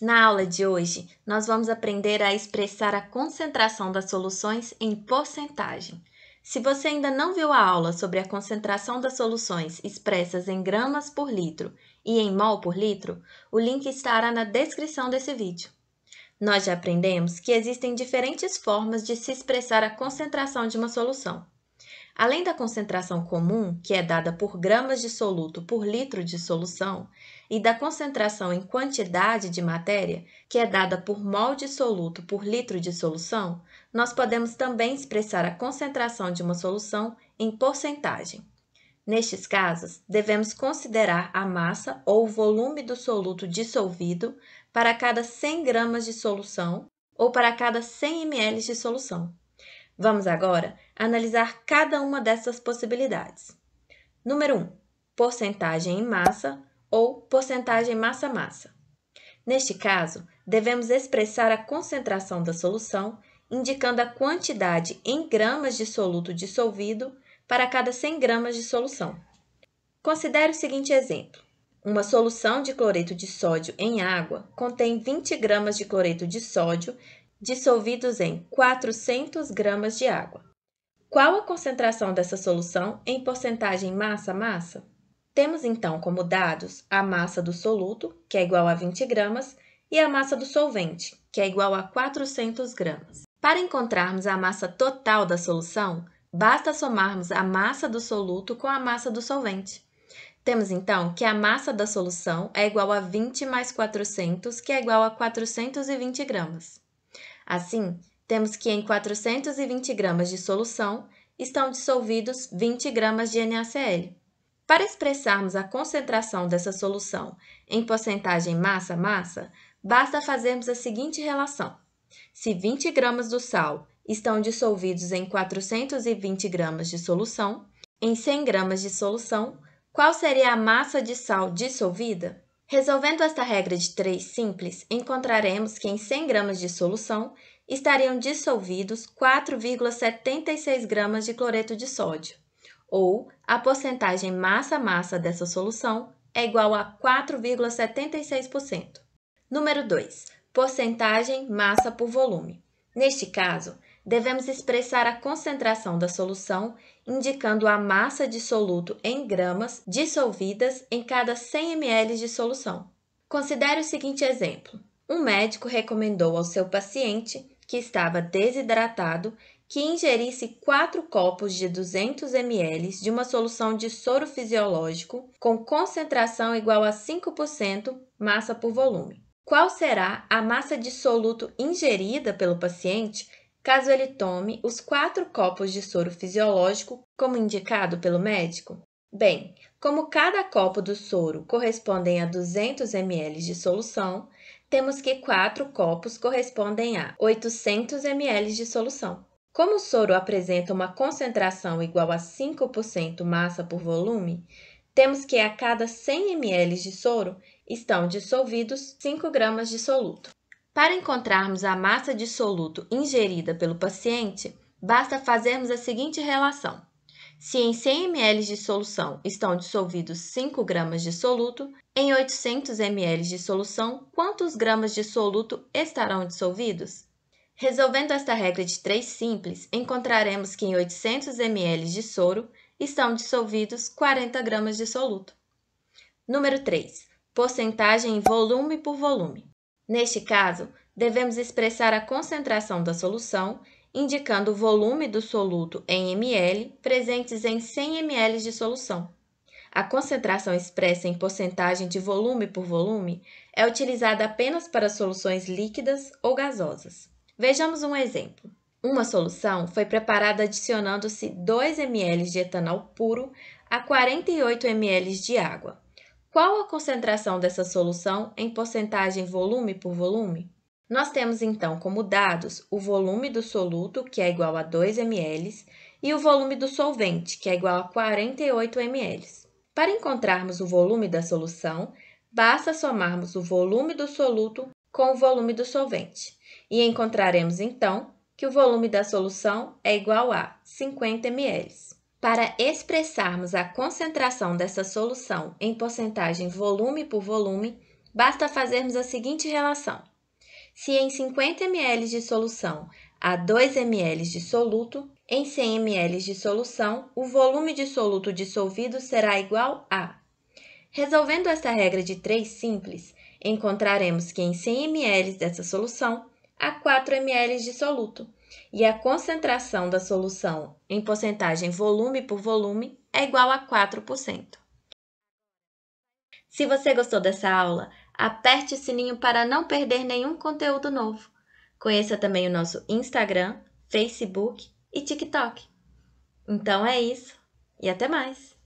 Na aula de hoje, nós vamos aprender a expressar a concentração das soluções em porcentagem. Se você ainda não viu a aula sobre a concentração das soluções expressas em gramas por litro e em mol por litro, o link estará na descrição desse vídeo. Nós já aprendemos que existem diferentes formas de se expressar a concentração de uma solução. Além da concentração comum, que é dada por gramas de soluto por litro de solução, e da concentração em quantidade de matéria, que é dada por mol de soluto por litro de solução, nós podemos também expressar a concentração de uma solução em porcentagem. Nestes casos, devemos considerar a massa ou o volume do soluto dissolvido para cada 100 gramas de solução ou para cada 100 ml de solução. Vamos agora analisar cada uma dessas possibilidades. Número 1. Um, porcentagem em massa ou porcentagem massa-massa. Neste caso, devemos expressar a concentração da solução indicando a quantidade em gramas de soluto dissolvido para cada 100 gramas de solução. Considere o seguinte exemplo. Uma solução de cloreto de sódio em água contém 20 gramas de cloreto de sódio dissolvidos em 400 gramas de água. Qual a concentração dessa solução em porcentagem massa-massa? Temos então como dados a massa do soluto, que é igual a 20 gramas, e a massa do solvente, que é igual a 400 gramas. Para encontrarmos a massa total da solução, basta somarmos a massa do soluto com a massa do solvente. Temos então que a massa da solução é igual a 20 mais 400, que é igual a 420 gramas. Assim, temos que em 420 gramas de solução estão dissolvidos 20 gramas de NaCl. Para expressarmos a concentração dessa solução em porcentagem massa-massa, basta fazermos a seguinte relação. Se 20 gramas do sal estão dissolvidos em 420 gramas de solução, em 100 gramas de solução, qual seria a massa de sal dissolvida? Resolvendo esta regra de 3 simples, encontraremos que em 100 gramas de solução estariam dissolvidos 4,76 gramas de cloreto de sódio, ou a porcentagem massa-massa dessa solução é igual a 4,76%. Número 2. Porcentagem massa por volume. Neste caso, devemos expressar a concentração da solução indicando a massa de soluto em gramas dissolvidas em cada 100 ml de solução. Considere o seguinte exemplo. Um médico recomendou ao seu paciente, que estava desidratado, que ingerisse 4 copos de 200 ml de uma solução de soro fisiológico com concentração igual a 5% massa por volume. Qual será a massa de soluto ingerida pelo paciente caso ele tome os quatro copos de soro fisiológico como indicado pelo médico? Bem, como cada copo do soro correspondem a 200 ml de solução, temos que quatro copos correspondem a 800 ml de solução. Como o soro apresenta uma concentração igual a 5% massa por volume, temos que a cada 100 ml de soro estão dissolvidos 5 gramas de soluto. Para encontrarmos a massa de soluto ingerida pelo paciente, basta fazermos a seguinte relação. Se em 100 ml de solução estão dissolvidos 5 gramas de soluto, em 800 ml de solução, quantos gramas de soluto estarão dissolvidos? Resolvendo esta regra de três simples, encontraremos que em 800 ml de soro estão dissolvidos 40 gramas de soluto. Número 3. Porcentagem em volume por volume. Neste caso, devemos expressar a concentração da solução indicando o volume do soluto em ml presentes em 100 ml de solução. A concentração expressa em porcentagem de volume por volume é utilizada apenas para soluções líquidas ou gasosas. Vejamos um exemplo. Uma solução foi preparada adicionando-se 2 ml de etanol puro a 48 ml de água. Qual a concentração dessa solução em porcentagem volume por volume? Nós temos então como dados o volume do soluto, que é igual a 2 ml, e o volume do solvente, que é igual a 48 ml. Para encontrarmos o volume da solução, basta somarmos o volume do soluto com o volume do solvente. E encontraremos então que o volume da solução é igual a 50 ml. Para expressarmos a concentração dessa solução em porcentagem volume por volume, basta fazermos a seguinte relação. Se em 50 ml de solução há 2 ml de soluto, em 100 ml de solução, o volume de soluto dissolvido será igual a. Resolvendo esta regra de 3 simples, encontraremos que em 100 ml dessa solução há 4 ml de soluto, e a concentração da solução em porcentagem volume por volume é igual a 4%. Se você gostou dessa aula, aperte o sininho para não perder nenhum conteúdo novo. Conheça também o nosso Instagram, Facebook e TikTok. Então é isso e até mais!